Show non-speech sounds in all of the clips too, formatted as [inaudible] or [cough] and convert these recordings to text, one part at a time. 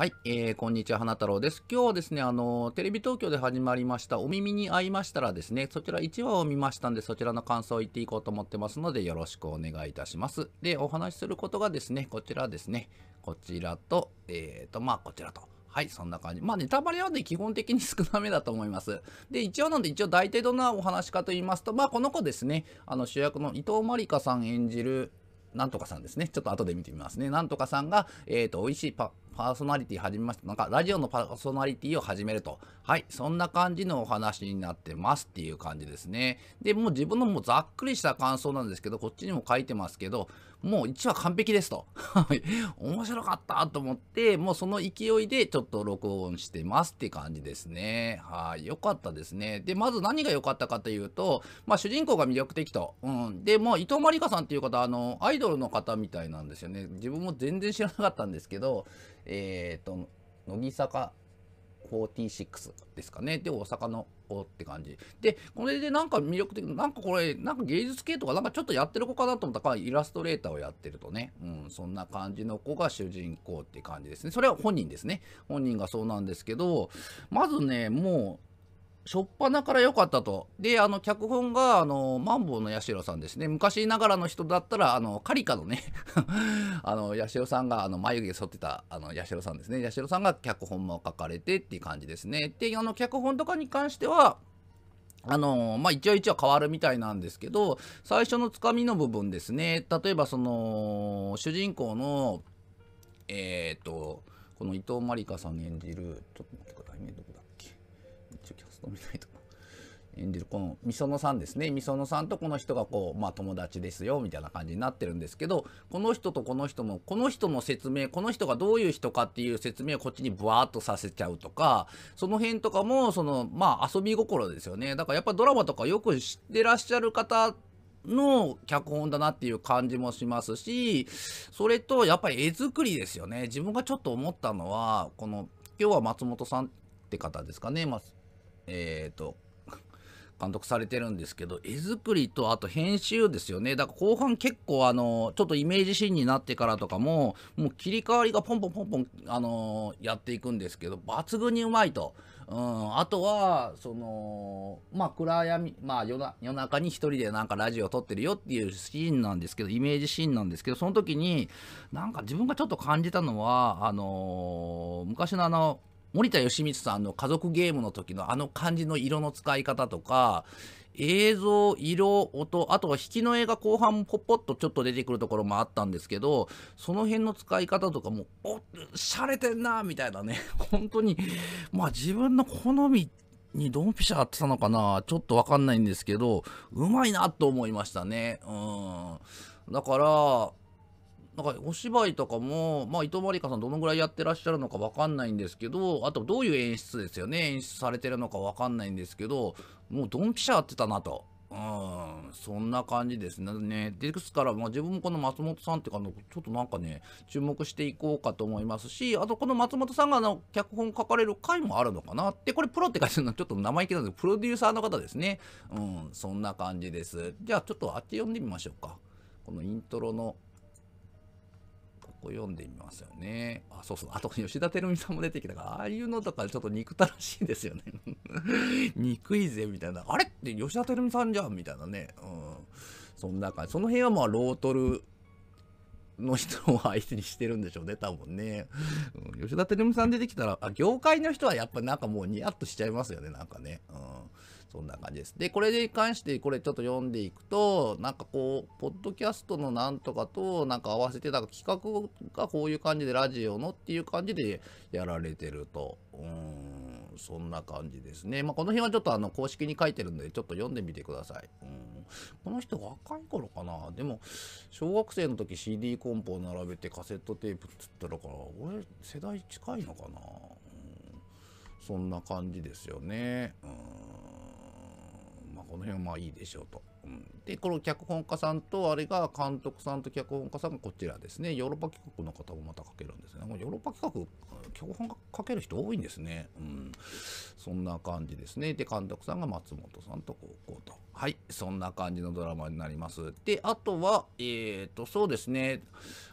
はい、えー、こんにちは、花太郎です。今日はですね、あの、テレビ東京で始まりました、お耳に合いましたらですね、そちら1話を見ましたんで、そちらの感想を言っていこうと思ってますので、よろしくお願いいたします。で、お話しすることがですね、こちらですね、こちらと、えーと、まあ、こちらと。はい、そんな感じ。まあ、ネタバレはね、基本的に少なめだと思います。で、一応なんで、一応大体どんなお話かと言いますと、まあ、この子ですね、あの、主役の伊藤まりかさん演じる、なんとかさんですね。ちょっと後で見てみますね。なんとかさんが、えっ、ー、と、美味しいパ、パーソナリティ始めましたなんかラジオのパーソナリティを始めるとはいそんな感じのお話になってますっていう感じですねでもう自分のもうざっくりした感想なんですけどこっちにも書いてますけどもう1話完璧ですとはい。面白かったと思ってもうその勢いでちょっと録音してますって感じですねはい良かったですねでまず何が良かったかというとまあ主人公が魅力的と、うん、でもう伊藤まりかさんっていう方あのアイドルの方みたいなんですよね自分も全然知らなかったんですけどえっ、ー、と、乃木坂46ですかね。で、大阪の子って感じ。で、これでなんか魅力的、なんかこれ、なんか芸術系とかなんかちょっとやってる子かなと思ったから、イラストレーターをやってるとね、うん、そんな感じの子が主人公って感じですね。それは本人ですね。本人がそうなんですけど、まずね、もう、ょっなから良かったと。で、あの、脚本が、あの、マンボウの八代さんですね。昔ながらの人だったら、あの、カリカのね [laughs] あの、八代さんが、あの、眉毛剃ってた、あの、八代さんですね。八代さんが脚本も書かれてっていう感じですね。で、あの、脚本とかに関しては、あのまあ、一応一応変わるみたいなんですけど、最初のつかみの部分ですね。例えば、その、主人公の、えっ、ー、と、この伊藤まりかさん演じる、ちょっと待ってくと見ないと。演じるこのみそのさんですねみそのさんとこの人がこうまあ友達ですよみたいな感じになってるんですけどこの人とこの人のこの人の説明この人がどういう人かっていう説明をこっちにブワーっとさせちゃうとかその辺とかもそのまあ遊び心ですよねだからやっぱドラマとかよく知ってらっしゃる方の脚本だなっていう感じもしますしそれとやっぱり絵作りですよね自分がちょっと思ったのはこの今日は松本さんって方ですかね、まあえっ、ー、と、[laughs] 監督されてるんですけど、絵作りとあと編集ですよね。だから後半結構あの、ちょっとイメージシーンになってからとかも、もう切り替わりがポンポンポンポン、あのー、やっていくんですけど、抜群にうまいと。うん、あとは、その、まあ、暗闇、まあ夜、夜中に一人でなんかラジオ撮ってるよっていうシーンなんですけど、イメージシーンなんですけど、その時に、なんか自分がちょっと感じたのは、あのー、昔のあの、森田義満さんの家族ゲームの時のあの感じの色の使い方とか、映像、色、音、あとは引きの絵が後半ポッポッとちょっと出てくるところもあったんですけど、その辺の使い方とかも、お、っ、しゃれてんな、みたいなね、[laughs] 本当に、まあ自分の好みにドンピシャ合ってたのかな、ちょっとわかんないんですけど、うまいなと思いましたね。うん。だから、なんかお芝居とかも、まあ、伊藤まりかさんどのぐらいやってらっしゃるのかわかんないんですけど、あとどういう演出ですよね、演出されてるのかわかんないんですけど、もうドンピシャーってたなと。うん、そんな感じですね。ですから、まあ、自分もこの松本さんっていうかの、ちょっとなんかね、注目していこうかと思いますし、あとこの松本さんがの脚本書かれる回もあるのかなって、これプロって書いてるのはちょっと生意気なんですプロデューサーの方ですね。うん、そんな感じです。じゃあちょっとあっち読んでみましょうか。このイントロのこう読んでみますよね。あ、そうそう。あと、吉田照美さんも出てきたから、ああいうのとかちょっと憎たらしいですよね。[laughs] 憎いぜ、みたいな。あれって吉田照美さんじゃんみたいなね。うん。そんな感じ。その辺はまあ、ロートルの人を相手にしてるんでしょうね、多分ね。うん、吉田照美さん出てきたら、あ、業界の人はやっぱなんかもうニヤッとしちゃいますよね、なんかね。うん。そんな感じです。で、これに関して、これちょっと読んでいくと、なんかこう、ポッドキャストのなんとかと、なんか合わせて、なんか企画がこういう感じで、ラジオのっていう感じでやられてると。うーん、そんな感じですね。まあ、この辺はちょっとあの、公式に書いてるんで、ちょっと読んでみてください。うん、この人若い頃かな。でも、小学生の時 CD コンポを並べてカセットテープっつったらから、俺、世代近いのかな。うん、そんな感じですよね。うんこの辺はいいでしょうと。うん、で、この脚本家さんと、あれが監督さんと脚本家さんがこちらですね。ヨーロッパ企画の方もまた書けるんですね。ヨーロッパ企画、脚本書ける人多いんですね。うん。そんな感じですね。で、監督さんが松本さんとこう、こうと。はい。そんな感じのドラマになります。で、あとは、えっ、ー、と、そうですね。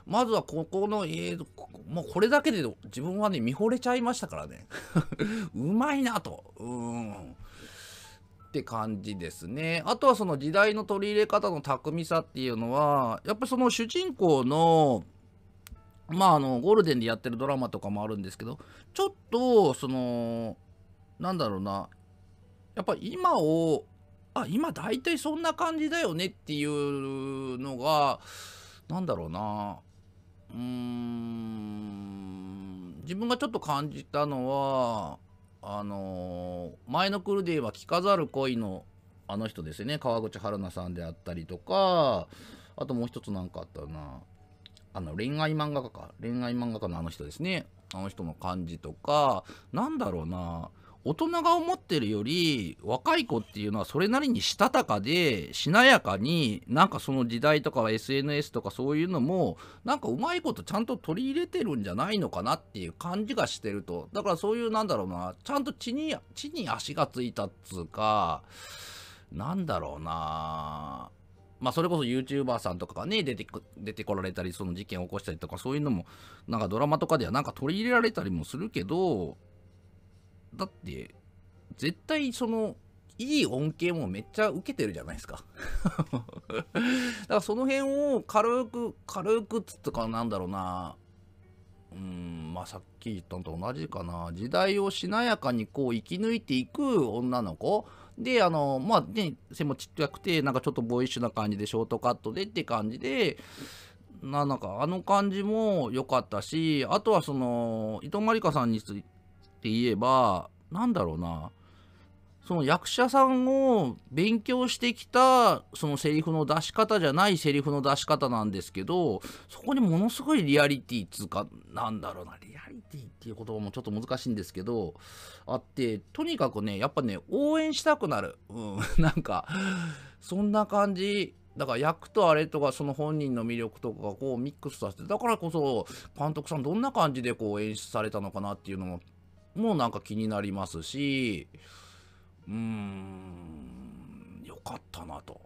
まずはここの、えーもうこれだけで自分はね、見惚れちゃいましたからね。[laughs] うまいなと。うん。って感じですね。あとはその時代の取り入れ方の巧みさっていうのは、やっぱその主人公の、まああの、ゴールデンでやってるドラマとかもあるんですけど、ちょっと、その、なんだろうな、やっぱ今を、あ、今大体そんな感じだよねっていうのが、なんだろうな、うーん、自分がちょっと感じたのは、あのー、前のクルで言えば「着飾る恋」のあの人ですね川口春奈さんであったりとかあともう一つ何かあったなあの恋愛漫画家か恋愛漫画家のあの人ですねあの人の感じとかなんだろうな大人が思ってるより若い子っていうのはそれなりにしたたかでしなやかになんかその時代とかは SNS とかそういうのもなんかうまいことちゃんと取り入れてるんじゃないのかなっていう感じがしてるとだからそういうなんだろうなちゃんと地に地に足がついたっつうかなんだろうなまあそれこそ YouTuber さんとかがね出て出てこられたりその事件を起こしたりとかそういうのもなんかドラマとかではなんか取り入れられたりもするけどだって、絶対その、いい恩恵もめっちゃ受けてるじゃないですか [laughs] だからその辺を軽く、軽くつったかなんだろうな。うん、まあさっき言ったのと同じかな。時代をしなやかにこう生き抜いていく女の子。で、あの、まあね、背もちっちゃくて、なんかちょっとボーイッシュな感じでショートカットでって感じで、ななんかあの感じも良かったし、あとはその、伊藤まりかさんについて、って言えば何だろうなその役者さんを勉強してきたそのセリフの出し方じゃないセリフの出し方なんですけどそこにものすごいリアリティつうかなんだろうなリアリティっていう言葉もちょっと難しいんですけどあってとにかくねやっぱね応援したくなる、うん、[laughs] なんかそんな感じだから役とあれとかその本人の魅力とかこうミックスさせてだからこそ監督さんどんな感じでこう演出されたのかなっていうのももなんか気になりますし、うーん、よかったなと。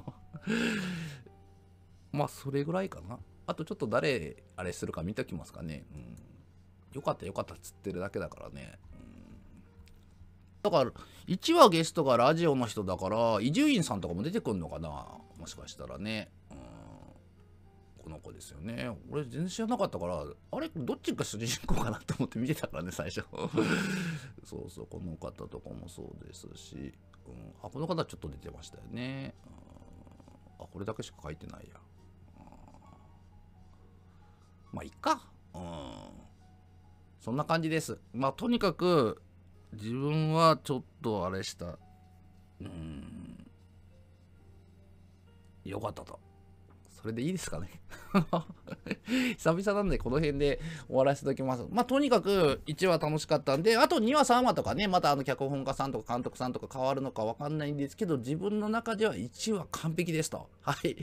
[laughs] まあ、それぐらいかな。あとちょっと誰、あれするか見ときますかね。うん、よかったよかったっつってるだけだからね。だから、1話ゲストがラジオの人だから、伊集院さんとかも出てくんのかなもしかしたらね。の子ですよね。俺全然知らなかったから、あれどっちが主人公かなと思って見てたからね、最初。[laughs] そうそう、この方とかもそうですし、うん、あ、この方ちょっと出てましたよね。うん、あ、これだけしか書いてないや。うん、まあ、いっか。うん。そんな感じです。まあ、とにかく、自分はちょっとあれした。うん。よかったと。それでいいですかね [laughs] 久々なんでこの辺で終わらせておきます。まあ、とにかく1話楽しかったんで、あと2話3話とかね、またあの脚本家さんとか監督さんとか変わるのかわかんないんですけど、自分の中では1話完璧ですと。はい。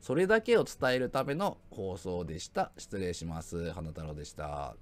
それだけを伝えるための放送でした。失礼します。花太郎でした。